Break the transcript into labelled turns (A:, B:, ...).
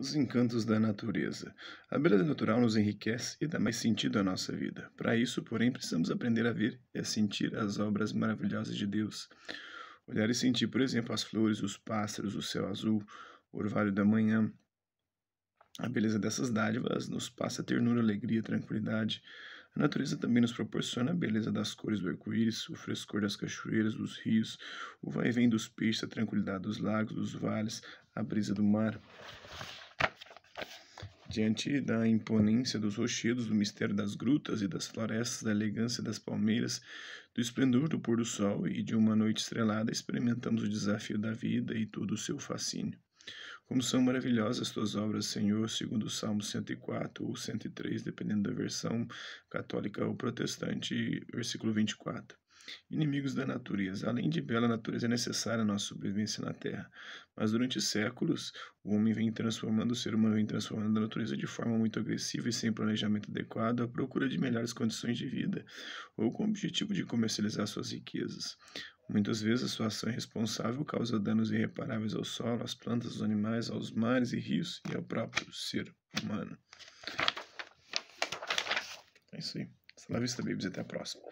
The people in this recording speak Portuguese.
A: Os encantos da natureza. A beleza natural nos enriquece e dá mais sentido à nossa vida. Para isso, porém, precisamos aprender a ver e a sentir as obras maravilhosas de Deus. Olhar e sentir, por exemplo, as flores, os pássaros, o céu azul, o orvalho da manhã. A beleza dessas dádivas nos passa ternura, alegria, tranquilidade. A natureza também nos proporciona a beleza das cores do arco-íris, o frescor das cachoeiras, dos rios, o vai-vem dos peixes, a tranquilidade dos lagos, dos vales, a brisa do mar. Diante da imponência dos rochedos, do mistério das grutas e das florestas, da elegância das palmeiras, do esplendor do pôr do sol e de uma noite estrelada, experimentamos o desafio da vida e todo o seu fascínio. Como são maravilhosas tuas obras, Senhor, segundo o Salmo 104 ou 103, dependendo da versão católica ou protestante, versículo 24 inimigos da natureza. Além de bela, a natureza é necessária à nossa sobrevivência na Terra. Mas durante séculos, o homem vem transformando, o ser humano vem transformando a natureza de forma muito agressiva e sem planejamento adequado à procura de melhores condições de vida, ou com o objetivo de comercializar suas riquezas. Muitas vezes a sua ação irresponsável é causa danos irreparáveis ao solo, às plantas, aos animais, aos mares e rios e ao próprio ser humano. É isso aí. Salve, Vista Babies, até a próxima.